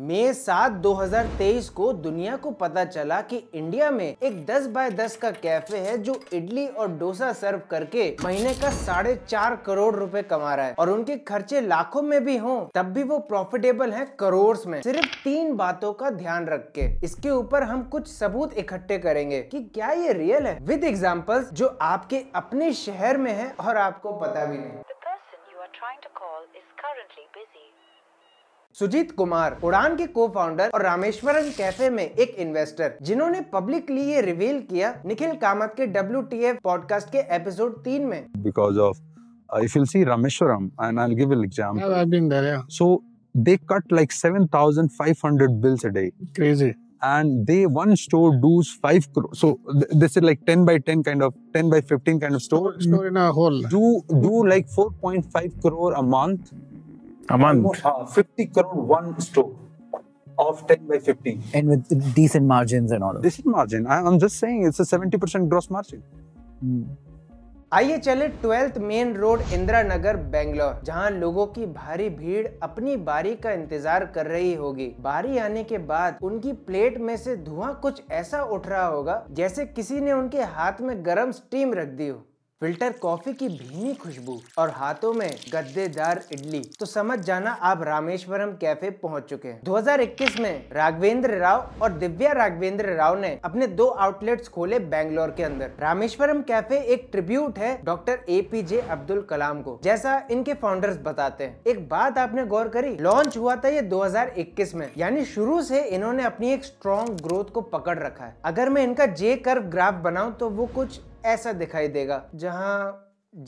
मई सात 2023 को दुनिया को पता चला कि इंडिया में एक 10 बाय 10 का कैफे है जो इडली और डोसा सर्व करके महीने का साढ़े चार करोड़ रुपए कमा रहा है और उनके खर्चे लाखों में भी हों तब भी वो प्रॉफिटेबल है करोड़ में सिर्फ तीन बातों का ध्यान रख के इसके ऊपर हम कुछ सबूत इकट्ठे करेंगे कि क्या ये रियल है विद एग्जाम्पल जो आपके अपने शहर में है और आपको पता भी नहीं सुजीत कुमार उड़ान के को फाउंडर और रामेश्वरम कैफे में एक इन्वेस्टर जिन्होंने पब्लिकली ये रिवील किया निखिल कामत के डब्ल्यू पॉडकास्ट के एपिसोड तीन में because of if you'll see Rameshwaram, and I'll give an example. Yeah, I've been there, yeah. So they cut like 7,500 bills a day. Crazy. And they, one store does 5 crore. So th- this is like 10 by 10 kind of, 10 by 15 kind of store. Store in a hole. Do, do like 4.5 crore a month a month. Uh, 50 crore one store of 10 by 15. And with decent margins and all of Decent margin. I, just saying it's a 70% gross margin. Hmm. आइए चले twelfth main road Indira Nagar Bangalore जहां लोगों की भारी भीड़ अपनी बारी का इंतजार कर रही होगी बारी आने के बाद उनकी प्लेट में से धुआं कुछ ऐसा उठ रहा होगा जैसे किसी ने उनके हाथ में गरम स्टीम रख दी हो फिल्टर कॉफी की भीनी खुशबू और हाथों में गद्देदार इडली तो समझ जाना आप रामेश्वरम कैफे पहुंच चुके हैं 2021 में राघवेंद्र राव और दिव्या राघवेंद्र राव ने अपने दो आउटलेट्स खोले बैंगलोर के अंदर रामेश्वरम कैफे एक ट्रिब्यूट है doctor A P J Abdul Kalam को जैसा इनके फाउंडर्स बताते हैं एक बात आपने गौर करी लॉन्च हुआ था ये दो में यानी शुरू से इन्होंने अपनी एक स्ट्रॉन्ग ग्रोथ को पकड़ रखा है अगर मैं इनका जे कर ग्राफ बनाऊ तो वो कुछ ऐसा दिखाई देगा जहाँ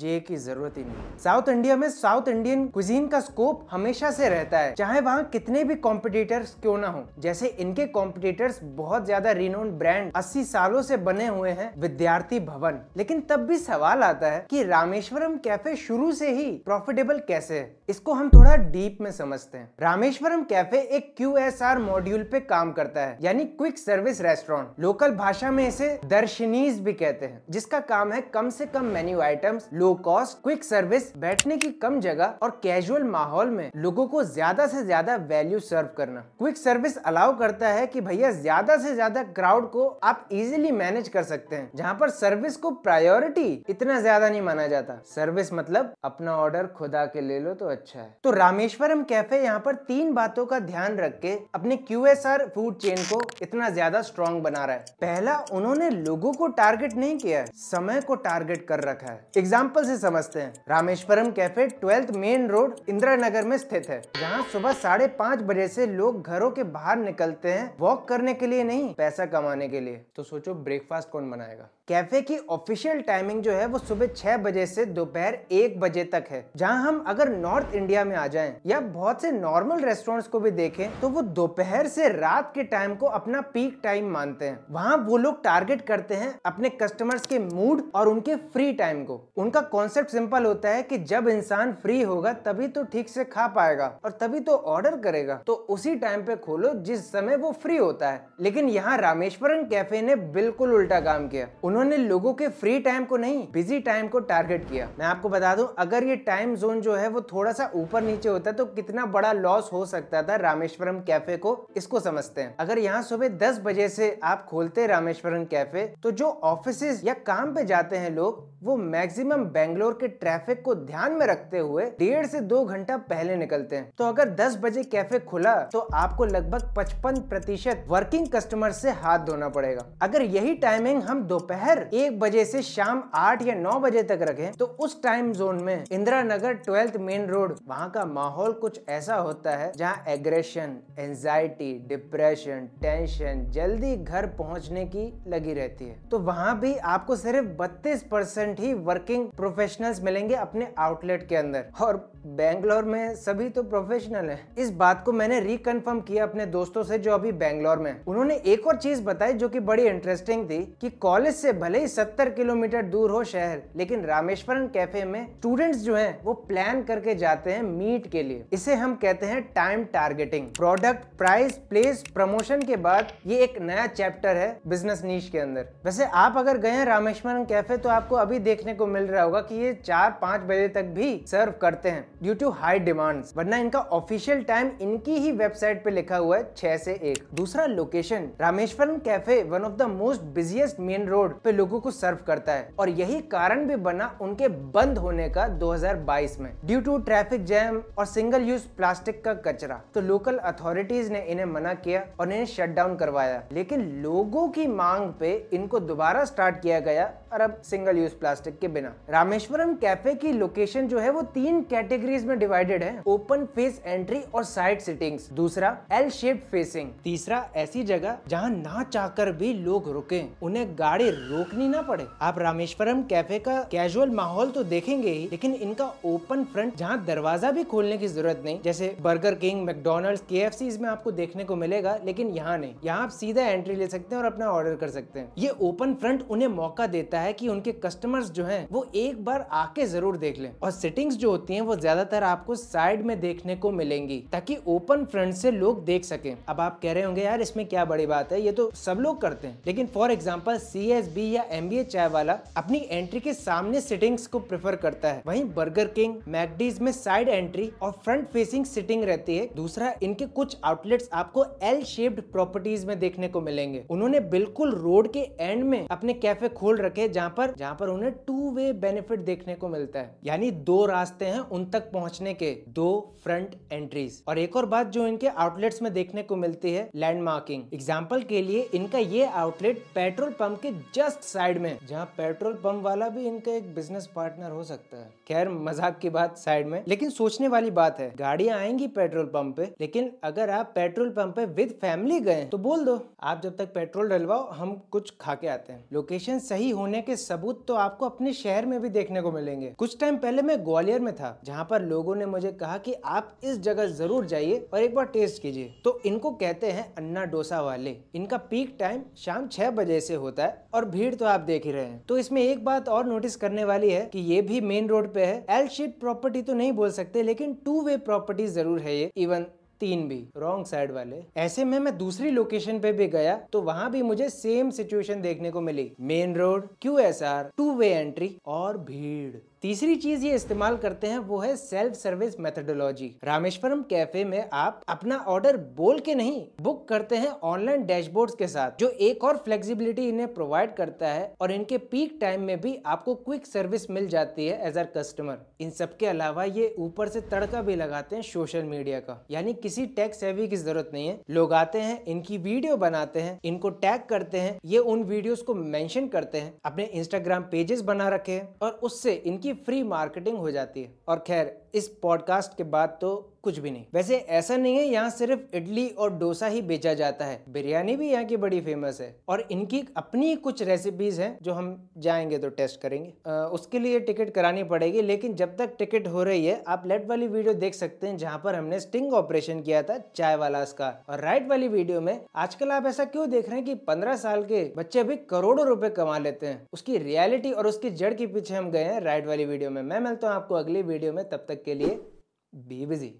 जे की जरूरत ही नहीं साउथ इंडिया में साउथ इंडियन क्विजीन का स्कोप हमेशा से रहता है चाहे वहाँ कितने भी कॉम्पिटिटर्स क्यों ना हो जैसे इनके कॉम्पिटिटर्स बहुत ज्यादा रिनोन ब्रांड 80 सालों से बने हुए हैं विद्यार्थी भवन लेकिन तब भी सवाल आता है कि रामेश्वरम कैफे शुरू से ही प्रॉफिटेबल कैसे है इसको हम थोड़ा डीप में समझते हैं रामेश्वरम कैफे एक क्यू मॉड्यूल पे काम करता है यानी क्विक सर्विस रेस्टोरेंट लोकल भाषा में इसे दर्शनीज भी कहते हैं जिसका काम है कम से कम menu items low cost quick service बैठने की कम जगह और कैजुअल माहौल में लोगों को ज्यादा से ज्यादा वैल्यू सर्व करना क्विक सर्विस अलाउ करता है कि भैया ज्यादा से ज्यादा क्राउड को आप इजिली मैनेज कर सकते हैं जहाँ पर सर्विस को प्रायोरिटी इतना ज्यादा नहीं माना जाता सर्विस मतलब अपना ऑर्डर खुदा के ले लो तो अच्छा है तो रामेश्वरम कैफे यहाँ पर तीन बातों का ध्यान रख के अपने क्यू फूड चेन को इतना ज्यादा स्ट्रॉन्ग बना रहा है पहला उन्होंने लोगों को टारगेट नहीं किया है समय को टारगेट कर रखा है एग्जाम एग्जाम्पल से समझते हैं Rameshwaram cafe twelfth main road Indira Nagar में स्थित है जहाँ सुबह साढ़े पाँच बजे से लोग घरों के बाहर निकलते हैं वॉक करने के लिए नहीं पैसा कमाने के लिए तो सोचो ब्रेकफास्ट कौन बनाएगा कैफे की ऑफिशियल टाइमिंग जो है वो सुबह छह बजे से दोपहर एक बजे तक है जहां हम अगर नॉर्थ इंडिया में आ जाएं या बहुत से नॉर्मल रेस्टोरेंट्स को भी देखें तो वो दोपहर से रात के टाइम को अपना पीक टाइम मानते हैं वहां वो लोग टारगेट करते हैं अपने कस्टमर्स के मूड और उनके फ्री टाइम को उनका कॉन्सेप्ट सिंपल होता है की जब इंसान फ्री होगा तभी तो ठीक से खा पाएगा और तभी तो ऑर्डर करेगा तो उसी टाइम पे खोलो जिस समय वो फ्री होता है लेकिन यहाँ रामेश्वरम कैफे ने बिल्कुल उल्टा काम किया उन्होंने लोगों के फ्री टाइम को नहीं बिजी टाइम को टारगेट किया मैं आपको बता दूं अगर ये टाइम जोन जो है वो थोड़ा सा ऊपर नीचे होता तो कितना बड़ा लॉस हो सकता था रामेश्वरम कैफे को इसको समझते हैं अगर यहाँ सुबह दस बजे से आप खोलते रामेश्वरम कैफे तो जो ऑफिस या काम पे जाते हैं लोग वो मैक्सिमम बेंगलोर के ट्रैफिक को ध्यान में रखते हुए डेढ़ से दो घंटा पहले निकलते हैं तो अगर दस बजे कैफे खुला तो आपको लगभग पचपन प्रतिशत वर्किंग कस्टमर से हाथ धोना पड़ेगा अगर यही टाइमिंग हम दोपहर दोपहर एक बजे से शाम आठ या नौ बजे तक रखें तो उस टाइम जोन में Indira Nagar twelfth main road वहाँ का माहौल कुछ ऐसा होता है जहाँ एग्रेशन एंजाइटी डिप्रेशन टेंशन जल्दी घर पहुँचने की लगी रहती है तो वहाँ भी आपको सिर्फ बत्तीस परसेंट ही वर्किंग प्रोफेशनल्स मिलेंगे अपने आउटलेट के अंदर और बेंगलोर में सभी तो प्रोफेशनल है इस बात को मैंने रिकनफर्म किया अपने दोस्तों से जो अभी बेंगलोर में उन्होंने एक और चीज बताई जो कि बड़ी इंटरेस्टिंग थी कि कॉलेज से भले ही 70 किलोमीटर दूर हो शहर लेकिन रामेश्वरम कैफे में स्टूडेंट्स जो हैं वो प्लान करके जाते हैं मीट के लिए इसे हम कहते हैं time targeting product price place promotion के बाद ये एक नया चैप्टर है बिजनेस नीच के अंदर वैसे आप अगर गए हैं रामेश्वरम कैफे तो आपको अभी देखने को मिल रहा होगा की ये चार पाँच बजे तक भी सर्व करते हैं ड्यू टू हाई डिमांड वरना इनका ऑफिशियल टाइम इनकी ही वेबसाइट पे लिखा हुआ है छह से एक दूसरा location Rameshwaram cafe one of the most busiest main road पे लोगों को सर्व करता है और यही कारण भी बना उनके बंद होने का 2022 में ड्यू टू ट्रैफिक जैम और सिंगल यूज प्लास्टिक का कचरा तो लोकल अथॉरिटीज ने इन्हें मना किया और इन्हें शट डाउन करवाया लेकिन लोगों की मांग पे इनको दोबारा स्टार्ट किया गया और अब सिंगल यूज प्लास्टिक के बिना रामेश्वरम कैफे की लोकेशन जो है वो तीन कैटेगरीज में डिवाइडेड है ओपन फेस एंट्री और साइड सिटिंग दूसरा एल शेप फेसिंग तीसरा ऐसी जगह जहाँ ना चाहकर भी लोग रुके उन्हें गाड़ी रोकनी ना पड़े आप रामेश्वरम कैफे का कैजुअल माहौल तो देखेंगे ही लेकिन इनका ओपन फ्रंट जहाँ दरवाजा भी खोलने की जरूरत नहीं जैसे Burger King McDonald K F में आपको देखने को मिलेगा लेकिन यहाँ नहीं यहाँ आप सीधा एंट्री ले सकते हैं और अपना ऑर्डर कर सकते हैं ये ओपन फ्रंट उन्हें मौका देता है है कि उनके कस्टमर्स जो हैं वो एक बार आके जरूर देख लें और सेटिंग्स जो होती हैं वो ज्यादातर आपको साइड में देखने को मिलेंगी ताकि ओपन फ्रंट से लोग देख सके अब आप कह रहे होंगे यार इसमें क्या बड़ी बात है ये तो सब लोग करते हैं लेकिन फॉर एग्जाम्पल सी या एम चाय वाला अपनी एंट्री के सामने सिटिंग्स को प्रेफर करता है वही बर्गर किंग मैकडीज में साइड एंट्री और फ्रंट फेसिंग सिटिंग रहती है दूसरा इनके कुछ आउटलेट्स आपको एल शेप्ड प्रॉपर्टीज में देखने को मिलेंगे उन्होंने बिल्कुल रोड के एंड में अपने कैफे खोल रखे जहाँ पर जहाँ पर उन्हें टू वे बेनिफिट देखने को मिलता है यानी दो रास्ते हैं उन तक पहुंचने के दो फ्रंट एंट्रीज और एक और बात जो इनके आउटलेट्स में देखने को मिलती है लैंडमार्किंग एग्जाम्पल के लिए इनका ये आउटलेट पेट्रोल पंप के जस्ट साइड में जहाँ पेट्रोल पंप वाला भी इनका एक बिजनेस पार्टनर हो सकता है खैर मजाक की बात साइड में लेकिन सोचने वाली बात है गाड़ियां आएंगी पेट्रोल पंप पे लेकिन अगर आप पेट्रोल पंप पे विद फैमिली गए तो बोल दो आप जब तक पेट्रोल डलवाओ हम कुछ खा के आते हैं लोकेशन सही होने होने के सबूत तो आपको अपने शहर में भी देखने को मिलेंगे कुछ टाइम पहले मैं ग्वालियर में था जहाँ पर लोगों ने मुझे कहा कि आप इस जगह जरूर जाइए और एक बार टेस्ट कीजिए तो इनको कहते हैं अन्ना डोसा वाले इनका पीक टाइम शाम छह बजे से होता है और भीड़ तो आप देख ही रहे हैं तो इसमें एक बात और नोटिस करने वाली है कि ये भी मेन रोड पे है एल शीट प्रॉपर्टी तो नहीं बोल सकते लेकिन टू वे प्रॉपर्टी जरूर है ये इवन तीन भी रॉन्ग साइड वाले ऐसे में मैं दूसरी लोकेशन पे भी गया तो वहाँ भी मुझे सेम सिचुएशन देखने को मिली main road Q S R two way entry और भीड़ तीसरी चीज ये इस्तेमाल करते हैं वो है self service methodology Rameshwaram cafe में आप अपना ऑर्डर बोल के नहीं बुक करते हैं ऑनलाइन डैशबोर्ड के साथ जो एक और फ्लेक्सिबिलिटी इन्हें प्रोवाइड करता है और इनके पीक टाइम में भी आपको क्विक सर्विस मिल जाती है एज अ कस्टमर इन सब के अलावा ये ऊपर से तड़का भी लगाते हैं सोशल मीडिया का यानी किसी टैग सेवी की जरूरत नहीं है लोग आते हैं इनकी वीडियो बनाते हैं इनको टैग करते हैं ये उन वीडियोस को मेंशन करते हैं अपने इंस्टाग्राम पेजेस बना रखे हैं और उससे इनकी फ्री मार्केटिंग हो जाती है और खैर इस पॉडकास्ट के बाद तो कुछ भी नहीं वैसे ऐसा नहीं है यहाँ सिर्फ इडली और डोसा ही बेचा जाता है बिरयानी भी यहाँ की बड़ी फेमस है और इनकी अपनी कुछ रेसिपीज हैं जो हम जाएंगे तो टेस्ट करेंगे आ, उसके लिए टिकट करानी पड़ेगी लेकिन जब तक टिकट हो रही है आप लेफ्ट वाली वीडियो देख सकते हैं जहाँ पर हमने स्टिंग ऑपरेशन किया था चाय वाला का और राइट वाली वीडियो में आजकल आप ऐसा क्यों देख रहे हैं की पंद्रह साल के बच्चे भी करोड़ों रूपए कमा लेते हैं उसकी रियलिटी और उसकी जड़ के पीछे हम गए हैं राइट वाली वीडियो में मैं मिलता हूँ आपको अगली वीडियो में तब तक के लिए be busy.